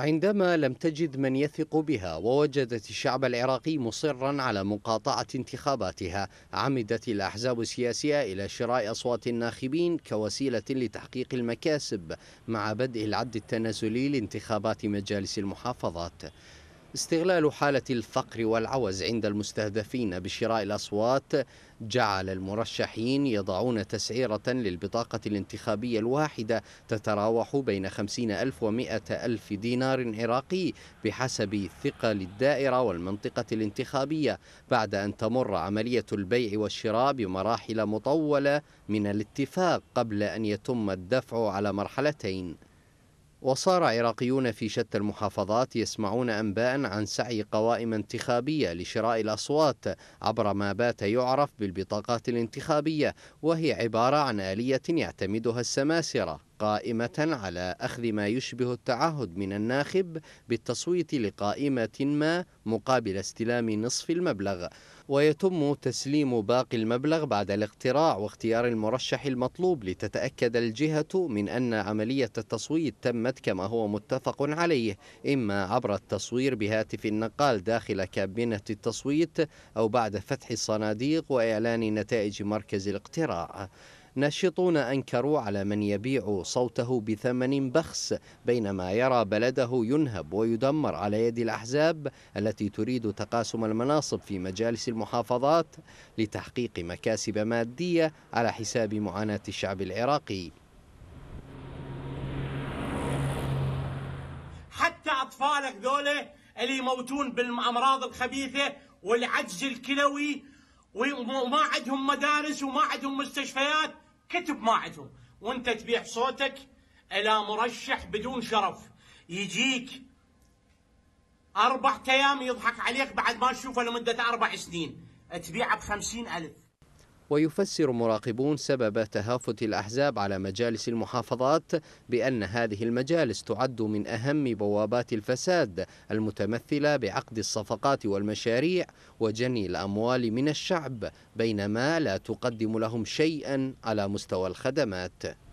عندما لم تجد من يثق بها ووجدت الشعب العراقي مصرا على مقاطعة انتخاباتها عمدت الأحزاب السياسية إلى شراء أصوات الناخبين كوسيلة لتحقيق المكاسب مع بدء العد التنازلي لانتخابات مجالس المحافظات استغلال حالة الفقر والعوز عند المستهدفين بشراء الأصوات جعل المرشحين يضعون تسعيرة للبطاقة الانتخابية الواحدة تتراوح بين 50 ألف و ألف دينار عراقي بحسب ثقل الدائرة والمنطقة الانتخابية بعد أن تمر عملية البيع والشراء بمراحل مطولة من الاتفاق قبل أن يتم الدفع على مرحلتين وصار عراقيون في شتى المحافظات يسمعون أنباء عن سعي قوائم انتخابية لشراء الأصوات عبر ما بات يعرف بالبطاقات الانتخابية وهي عبارة عن آلية يعتمدها السماسرة قائمة على أخذ ما يشبه التعهد من الناخب بالتصويت لقائمة ما مقابل استلام نصف المبلغ ويتم تسليم باقي المبلغ بعد الاقتراع واختيار المرشح المطلوب لتتأكد الجهة من أن عملية التصويت تمت كما هو متفق عليه إما عبر التصوير بهاتف النقال داخل كابينة التصويت أو بعد فتح الصناديق وإعلان نتائج مركز الاقتراع ناشطون أنكروا على من يبيع صوته بثمن بخس بينما يرى بلده ينهب ويدمر على يد الأحزاب التي تريد تقاسم المناصب في مجالس المحافظات لتحقيق مكاسب مادية على حساب معاناة الشعب العراقي حتى أطفالك ذولا اللي يموتون بالأمراض الخبيثة والعجز الكلوي وما عندهم مدارس وما عندهم مستشفيات كتب ما عندهم وانت تبيع صوتك الى مرشح بدون شرف يجيك اربع ايام يضحك عليك بعد ما تشوفه لمده اربع سنين تبيعه ب ألف ويفسر مراقبون سبب تهافت الأحزاب على مجالس المحافظات بأن هذه المجالس تعد من أهم بوابات الفساد المتمثلة بعقد الصفقات والمشاريع وجني الأموال من الشعب بينما لا تقدم لهم شيئا على مستوى الخدمات